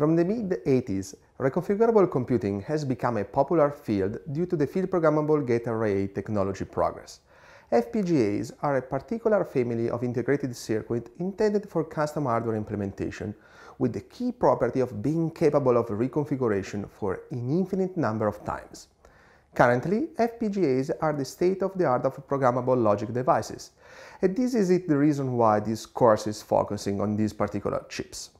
From the mid-80s, reconfigurable computing has become a popular field due to the field programmable gate array technology progress. FPGAs are a particular family of integrated circuit intended for custom hardware implementation, with the key property of being capable of reconfiguration for an infinite number of times. Currently, FPGAs are the state-of-the-art of programmable logic devices, and this is it the reason why this course is focusing on these particular chips.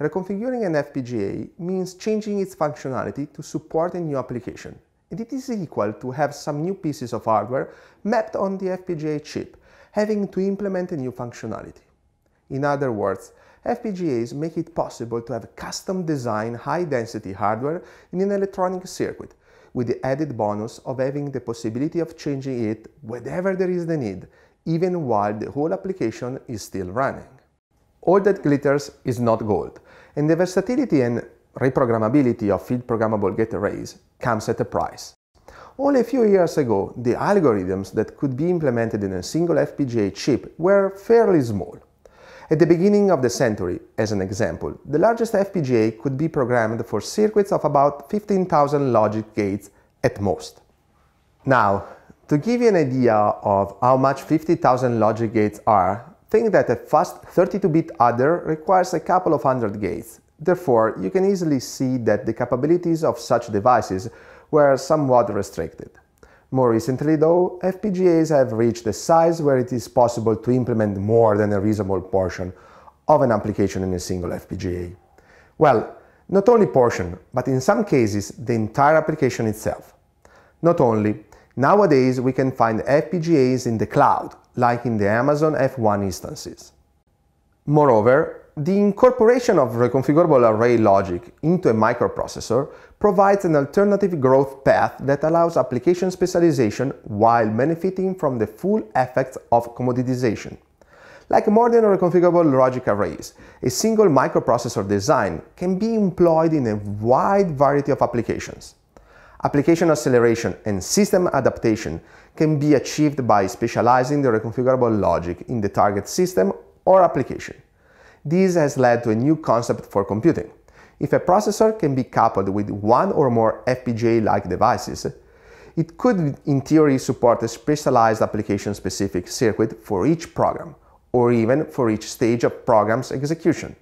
Reconfiguring an FPGA means changing its functionality to support a new application, and it is equal to have some new pieces of hardware mapped on the FPGA chip, having to implement a new functionality. In other words, FPGAs make it possible to have custom designed high-density hardware in an electronic circuit, with the added bonus of having the possibility of changing it whenever there is the need, even while the whole application is still running. All that glitters is not gold, and the versatility and reprogrammability of field programmable gate arrays comes at a price. Only a few years ago, the algorithms that could be implemented in a single FPGA chip were fairly small. At the beginning of the century, as an example, the largest FPGA could be programmed for circuits of about 15,000 logic gates at most. Now, to give you an idea of how much 50,000 logic gates are, Think that a fast 32-bit adder requires a couple of hundred gates. Therefore, you can easily see that the capabilities of such devices were somewhat restricted. More recently, though, FPGAs have reached a size where it is possible to implement more than a reasonable portion of an application in a single FPGA. Well, not only portion, but in some cases, the entire application itself. Not only, nowadays we can find FPGAs in the cloud, like in the Amazon F1 instances. Moreover, the incorporation of reconfigurable array logic into a microprocessor provides an alternative growth path that allows application specialization while benefiting from the full effects of commoditization. Like modern reconfigurable logic arrays, a single microprocessor design can be employed in a wide variety of applications. Application acceleration and system adaptation can be achieved by specializing the reconfigurable logic in the target system or application. This has led to a new concept for computing. If a processor can be coupled with one or more FPGA-like devices, it could in theory support a specialized application-specific circuit for each program, or even for each stage of program's execution.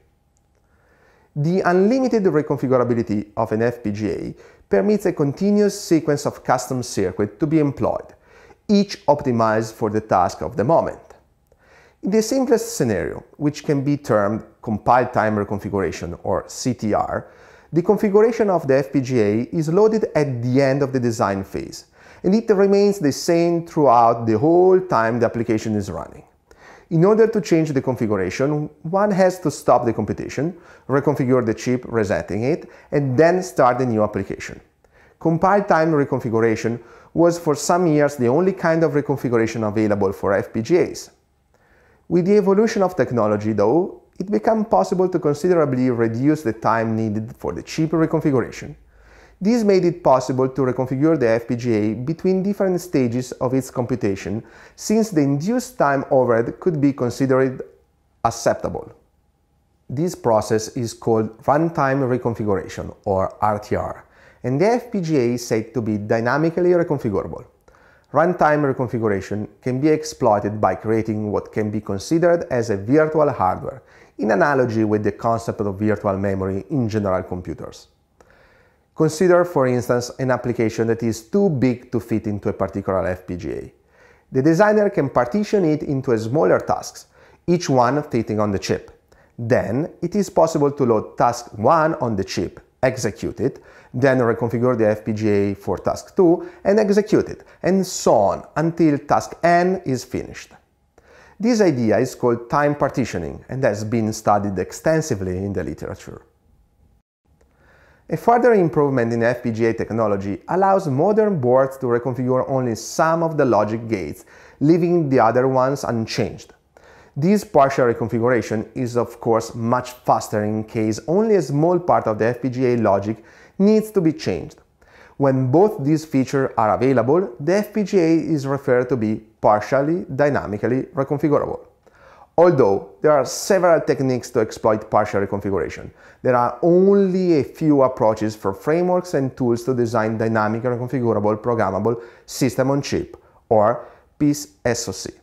The unlimited reconfigurability of an FPGA permits a continuous sequence of custom circuits to be employed, each optimized for the task of the moment. In the simplest scenario, which can be termed compile time reconfiguration or CTR, the configuration of the FPGA is loaded at the end of the design phase, and it remains the same throughout the whole time the application is running. In order to change the configuration, one has to stop the computation, reconfigure the chip, resetting it, and then start the new application. Compile time reconfiguration was for some years the only kind of reconfiguration available for FPGAs. With the evolution of technology, though, it became possible to considerably reduce the time needed for the chip reconfiguration. This made it possible to reconfigure the FPGA between different stages of its computation, since the induced time overhead could be considered acceptable. This process is called runtime reconfiguration, or RTR, and the FPGA is said to be dynamically reconfigurable. Runtime reconfiguration can be exploited by creating what can be considered as a virtual hardware, in analogy with the concept of virtual memory in general computers. Consider, for instance, an application that is too big to fit into a particular FPGA. The designer can partition it into smaller tasks, each one fitting on the chip. Then, it is possible to load task 1 on the chip, execute it, then reconfigure the FPGA for task 2 and execute it, and so on until task n is finished. This idea is called time partitioning and has been studied extensively in the literature. A further improvement in FPGA technology allows modern boards to reconfigure only some of the logic gates, leaving the other ones unchanged. This partial reconfiguration is of course much faster in case only a small part of the FPGA logic needs to be changed. When both these features are available, the FPGA is referred to be partially dynamically reconfigurable. Although there are several techniques to exploit partial reconfiguration, there are only a few approaches for frameworks and tools to design dynamic reconfigurable programmable system on chip or PIS SoC.